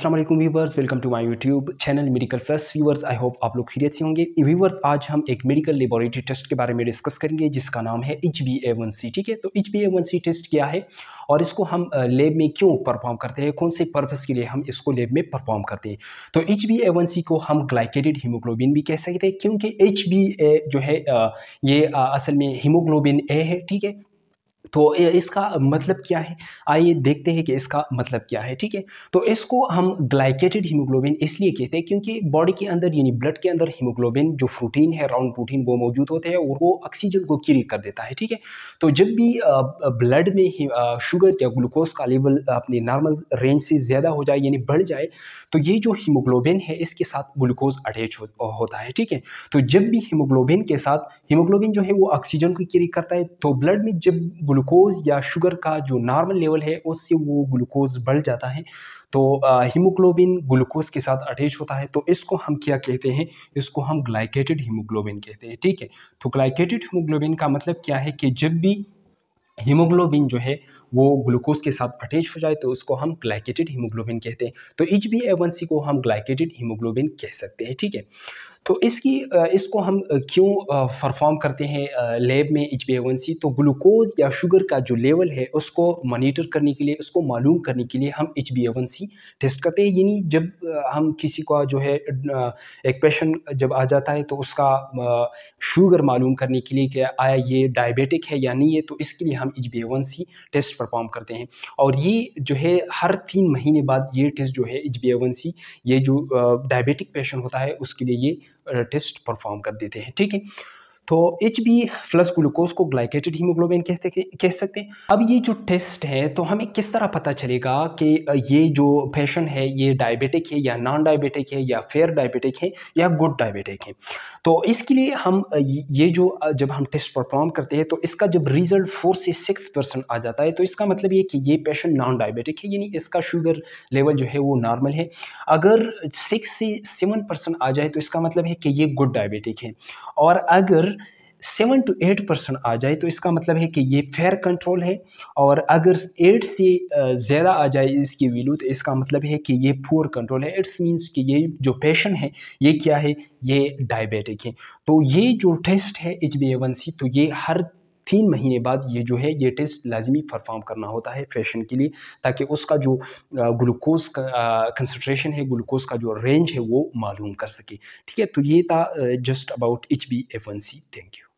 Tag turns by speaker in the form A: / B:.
A: Aslam viewers welcome to my YouTube channel medical plus viewers I hope आप लोग खैरियत से होंगे व्यूवर्स आज हम एक मेडिकल लेबोरेटरी टेस्ट के बारे में डिस्कस करेंगे जिसका नाम है H B A one C ठीक है तो H B A one C test क्या है और इसको हम लेब में क्यों परफॉर्म करते हैं कौन से पर्पज़ के लिए हम इसको लेब में परफॉर्म करते हैं तो H B A one C को हम ग्लाइकेटेड हीमोग्लोबिन भी कह सकते हैं क्योंकि एच बी ए जो है ये असल में हीमोग्लोबिन ए है ठीक है तो इसका मतलब क्या है आइए देखते हैं कि इसका मतलब क्या है ठीक है तो इसको हम ग्लाइकेटेड हीमोग्लोबिन इसलिए कहते हैं क्योंकि बॉडी के अंदर यानी ब्लड के अंदर हीमोग्लोबिन जो प्रोटीन है राउंड प्रोटीन वो मौजूद होते हैं और वो ऑक्सीजन को क्यूरी कर देता है ठीक है तो जब भी ब्लड में शुगर या ग्लूकोज का लेवल अपने नॉर्मल रेंज से ज़्यादा हो जाए यानी बढ़ जाए तो ये जो हीमोग्लोबिन है इसके साथ ग्लूकोज अटैच होता है ठीक है तो जब भी हीमोग्लोबिन के साथ हीमोग्लोबिन जो है वो ऑक्सीजन को क्यूरी करता है तो ब्लड में जब ग्लूकोज या शुगर का जो नॉर्मल लेवल है उससे वो ग्लूकोज बढ़ जाता है तो हीमोग्लोबिन ग्लूकोज के साथ अटैच होता है तो इसको हम क्या कहते हैं इसको हम ग्लाइकेटेड हीमोग्लोबिन कहते हैं ठीक है तो ग्लाइकेटेड हीमोग्लोबिन का मतलब क्या है कि जब भी हीमोग्लोबिन जो है वो ग्लूकोज के साथ अटैच हो जाए तो उसको हम ग्लाइकेटेड हीमोग्लोबिन कहते हैं तो H B A one C को हम ग्लाइकेटेड हीमोग्लोबिन कह सकते हैं ठीक है तो इसकी इसको हम क्यों परफॉर्म करते हैं लैब में H B A one C तो ग्लूकोज या शुगर का जो लेवल है उसको मॉनिटर करने के लिए उसको मालूम करने के लिए हम H B A one C test करते हैं यानी जब हम किसी का जो है एक पेशेंट जब आ जाता है तो उसका शुगर मालूम करने के लिए कि आया ये डायबिटिक है या नहीं है तो इसके लिए हम H B A one C test perform करते हैं और ये जो है हर तीन महीने बाद ये टेस्ट जो है एच बी एवन सी ये जो डायबिटिक पेशेंट होता है उसके लिए ये टेस्ट परफॉर्म कर देते हैं ठीक है तो एच बी प्लस ग्लूकोज को ग्लाइकेटेड हीमोग्लोबिन कहते कह सकते हैं अब ये जो टेस्ट है तो हमें किस तरह पता चलेगा कि ये जो फैशन है ये डायबिटिक है या नॉन डायबिटिक है या फेयर डायबिटिक है या गुड डायबिटिक है तो इसके लिए हम ये जो जब हम टेस्ट परफॉर्म करते हैं तो इसका जब रिजल्ट फोर से सिक्स परसेंट आ जाता है तो इसका मतलब ये कि ये पेशेंट नॉन डायबिटिक है यानी इसका शुगर लेवल जो है वो नॉर्मल है अगर सिक्स से सेवन परसेंट आ जाए तो इसका मतलब है कि ये गुड डायबिटिक है और अगर सेवन टू एट परसेंट आ जाए तो इसका मतलब है कि ये फेयर कंट्रोल है और अगर एट से ज़्यादा आ जाए इसकी वैल्यू तो इसका मतलब है कि ये पुअर कंट्रोल है इट्स मीन्स कि ये जो पेशेंट है ये क्या है ये डायबिटिक है तो ये जो टेस्ट है H B A one C तो ये हर तीन महीने बाद ये जो है ये टेस्ट लाजमी परफॉर्म करना होता है फैशन के लिए ताकि उसका जो ग्लूकोज का कंसनट्रेशन है ग्लूकोज का जो रेंज है वो मालूम कर सके ठीक है तो ये था just about H B F one C thank you